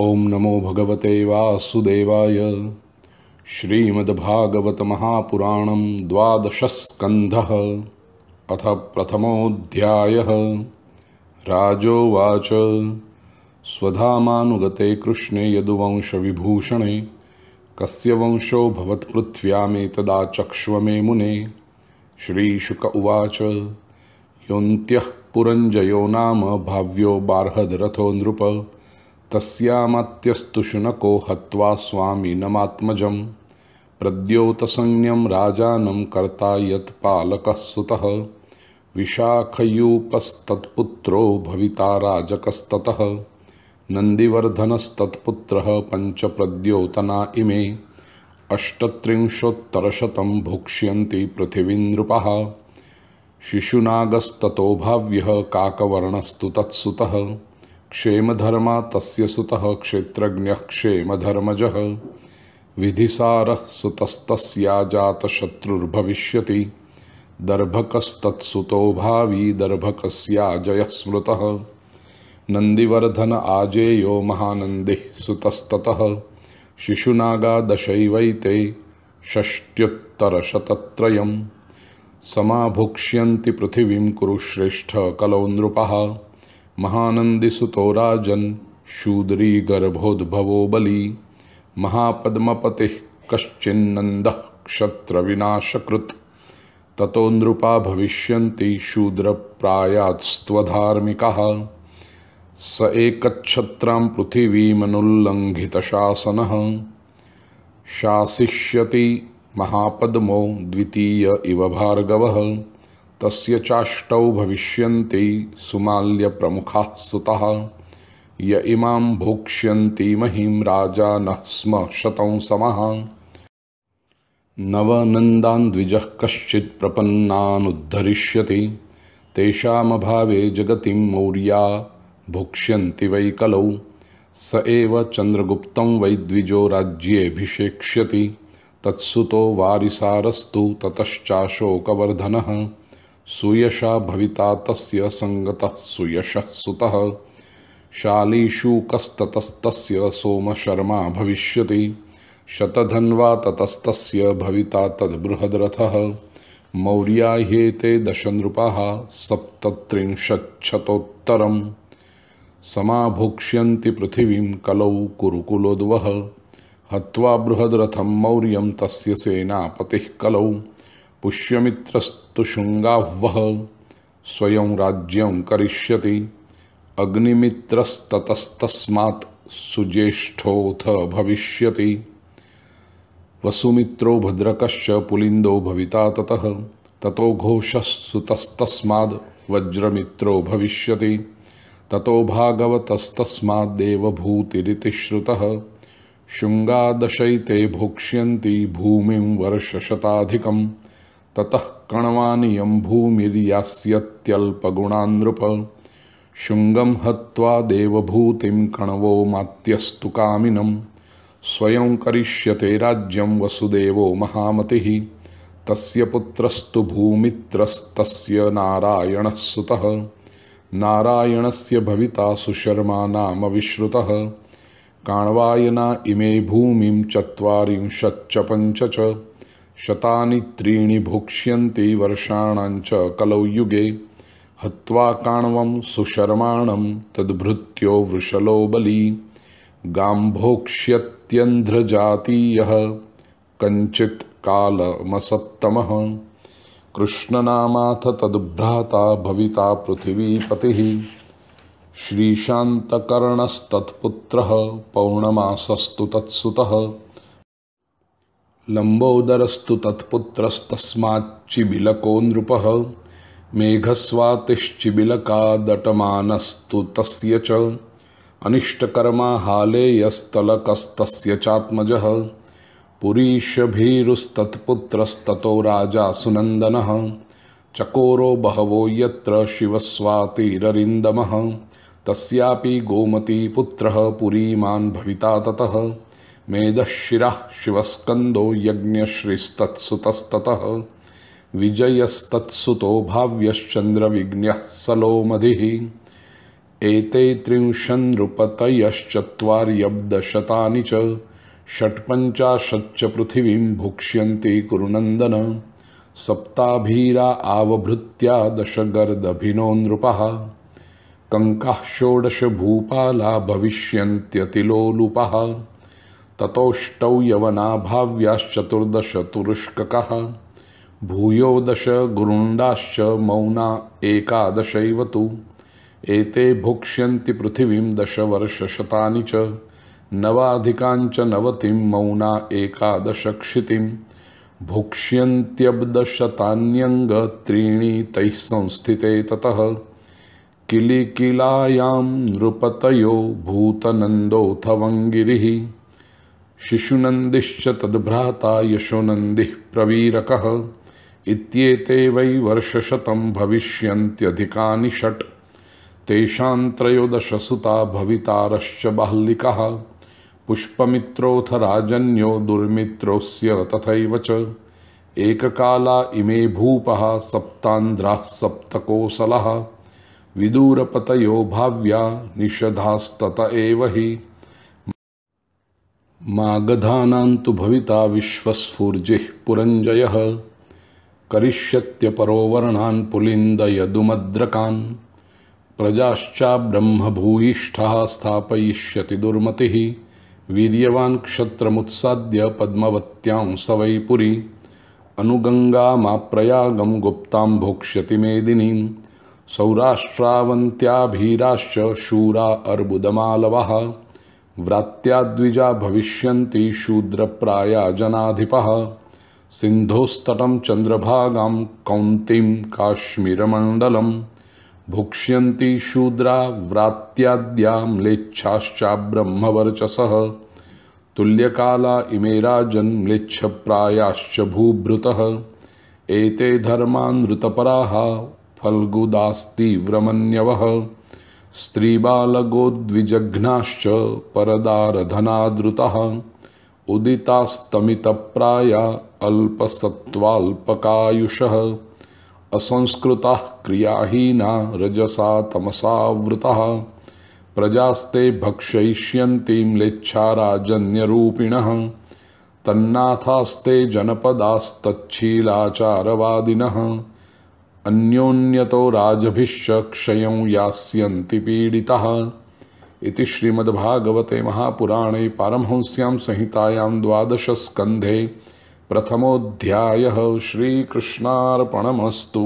ॐ नमो भगवते वासुदेवाय श्रीमद्भागवतमहापुराणं द्वादशस्कन्धः अथ प्रथमोऽध्यायः राजोवाच स्वधामानुगते कृष्णे यदुवंशविभूषणे कस्य वंशो भवत्पृथ्व्यामेतदाचक्ष्व मे मुने श्रीशुक उवाच योन्त्यः पुरञ्जयो नाम भाव्यो बार्हदरथो नृप तस्यामत्यस्तु शुनको हत्वा स्वामिनमात्मजं प्रद्योतसंज्ञं राजानं कर्ता यत्पालकः सुतः विशाखयूपस्तत्पुत्रो भविता राजकस्ततः नन्दिवर्धनस्तत्पुत्रः पञ्चप्रद्योतना इमे अष्टत्रिंशोत्तरशतं भुक्ष्यन्ति पृथिवीनृपः शिशुनागस्ततो भाव्यः काकवर्णस्तु तत्सुतः क्षेमधर्मा तस्य सुतः क्षेत्रज्ञः क्षेमधर्मजः विधिसारः सुतस्तस्याजातशत्रुर्भविष्यति दर्भकस्तत्सुतो भावी दर्भकस्याजयः स्मृतः नन्दिवर्धन आजेयो महानन्दिः सुतस्ततः शिशुनागा ते षष्ट्युत्तरशतत्रयं समाभुक्ष्यन्ति पृथिवीं कुरुश्रेष्ठकलौ नृपः महानन्दिसुतो राजन् शूद्रीगर्भोद्भवो बली महापद्मपतिः कश्चिन्नन्दः क्षत्रविनाशकृत् ततो नृपा भविष्यन्ति शूद्रप्रायात्स्त्वधार्मिकाः स एकच्छत्रां पृथिवीमनुल्लङ्घितशासनः शासिष्यति महापद्मो द्वितीय इव भार्गवः तस्य चाष्टौ भविष्यन्ति प्रमुखा सुतः य इमां भोक्ष्यन्ति महीं राजा नः स्म शतं समः नवनन्दान् द्विजः कश्चित् प्रपन्नानुद्धरिष्यति तेषामभावे जगतिं मौर्या भोक्ष्यन्ति वै कलौ स एव चन्द्रगुप्तं वै द्विजो राज्येऽभिषेक्ष्यति तत्सुतो वारिसारस्तु ततश्चाशोकवर्धनः सुयशा भविता तस्य संगतः सुयशः सुतः शालीषु सोमशर्मा भविष्य शतधन्वा ततस्त भविता तद्बृहद्रथः मौर्या दश नृपा सप्तत्रिंशच्छतोत्तरं समाभोक्ष्यन्ति पृथिवीं कलौ कुरुकुलोद्वः हत्वा बृहद्रथं मौर्यं तस्य सेनापतिः कलौ पुष्यमित्रस्तु शुंगा वह स्वयं राज्यं करिष्यति अग्निमित्रस्ततस्तस्मात् सुज्येष्ठोऽथ भविष्यति वसुमित्रो भद्रकश्च पुलिन्दो भविता ततः ततो घोषः वज्रमित्रो भविष्यति ततो भागवतस्तस्माद्देवभूतिरिति श्रुतः शृङ्गादशैते भोक्ष्यन्ति भूमिं वर्षशताधिकम् ततः कणवानियं भूमिर्यास्यत्यल्पगुणानृप शृङ्गं हत्वा देवभूतिं कणवो मात्यस्तु कामिनं स्वयं करिष्यते राज्यं वसुदेवो महामतिः तस्य पुत्रस्तु भूमित्रस्तस्य नारायणः सुतः नारायणस्य भविता सुशर्मा नाम विश्रुतः काणवायना इमे भूमिं चत्वारिंशच्च पञ्च च शतानि त्रीणि भुक्ष्यन्ति वर्षाणाञ्च कलौ युगे हत्वा काण्वं सुशर्माणं तद्भृत्यो वृषलो बली गाम्भोक्ष्यत्यन्ध्रजातीयः कञ्चित् कालमसत्तमः कृष्णनामाथ तद्भ्राता भविता पृथिवीपतिः श्रीशान्तकर्णस्तत्पुत्रः पौर्णमासस्तु तत्सुतः लंबोदरस्तु तत्पुत्रस्तस्माच्चिबिलको नृप मेघस्वातिश्चिबिलकादटमानस्तु तस्य च अनिष्टकर्मा हालेयस्तलकस्तस्य चात्मजः पुरीशभीरुस्तत्पुत्रस्ततो राजा सुनन्दनः चकोरो बहवो यत्र शिवस्वातिररिन्दमः तस्यापि गोमतीपुत्रः पुरीमान् भविता ततः मेदशिरः शिवस्कंदो यज्ञश्रीस्तत्सुतस्ततः विजयस्तत्सुतो भाव्यश्चन्द्रविघ्न्यः सलोमधिः एते त्रिंशन्नृपतयश्चत्वार्यब्दशतानि च षट्पञ्चाशच्च पृथिवीं भुक्ष्यन्ति कुरुनन्दन सप्ताभीरा आवभृत्या दशगर्दभिनो नृपः कङ्काः षोडशभूपाला भविष्यन्त्यतिलोलुपः ततोष्टौ यवनाभाव्याश्चतुर्दशतुरुष्ककः भूयो दश गुरुण्डाश्च मौना एकादशैव तु एते भुक्ष्यन्ति पृथिवीं दशवर्षशतानि च नवाधिकाञ्च नवतिं मौना एकादशक्षितिं भुक्ष्यन्त्यब्दशतान्यङ्गत्रीणि तैः संस्थिते ततः किलिकिलायां नृपतयो भूतनन्दोऽथवङ्गिरिः शिशुनंदिश्च तद्भ्राता यशोनंदि प्रवीरक वै वर्षशत भविष्य षट तेषां त्रयोदशसुता भवितारश्च बाह्लिकः पुष्पमित्रोऽथ राजन्यो दुर्मित्रोऽस्य तथैव च एककाला इमे भूपः सप्तान्ध्राः सप्तकोसलः विदूरपतयो भाव्या निषधास्तत एव हि मागधानान्तु भविता विश्वस्फूर्जिः पुरञ्जयः करिष्यत्यपरोवर्णान् पुलिन्दयदुमद्रकान् प्रजाश्चाब्रह्मभूयिष्ठः स्थापयिष्यति दुर्मतिः वीर्यवान् क्षत्रमुत्साद्य पद्मवत्यां स वै पुरी अनुगङ्गामाप्रयागं गुप्तां भोक्ष्यति मेदिनीं सौराष्ट्रावन्त्याभीराश्च शूरा अर्बुदमालवः व्रात्याद्विजा भविष्यन्ति शूद्रप्राया जनाधिपः सिन्धोस्तटं चंद्रभागा कौंती काश्मीरमंडल भुक्ष्यन्ति शूद्रा म्लेच्छाश्चा ब्रह्मवर्चस तुल्यकाला म्लेच्छ प्रायाश्च भूभृत एते फलगुदास्ती फल्गुदास्तीव्रमन्यवः स्त्रीबालगोद्विजघ्नाश्च परदारधनादृतः उदितास्तमितप्राया अल्पसत्त्वाल्पकायुषः असंस्कृताः क्रियाहीना रजसा तमसावृतः प्रजास्ते भक्षयिष्यन्तीं लेच्छाराजन्यरूपिणः तन्नाथास्ते जनपदास्तच्छीलाचारवादिनः अन्योन्यतो राजभिश्च क्षयं यास्यन्ति पीडितः इति श्रीमद्भागवते महापुराणे पारमहंस्यां संहितायां द्वादशस्कन्धे प्रथमोऽध्यायः श्रीकृष्णार्पणमस्तु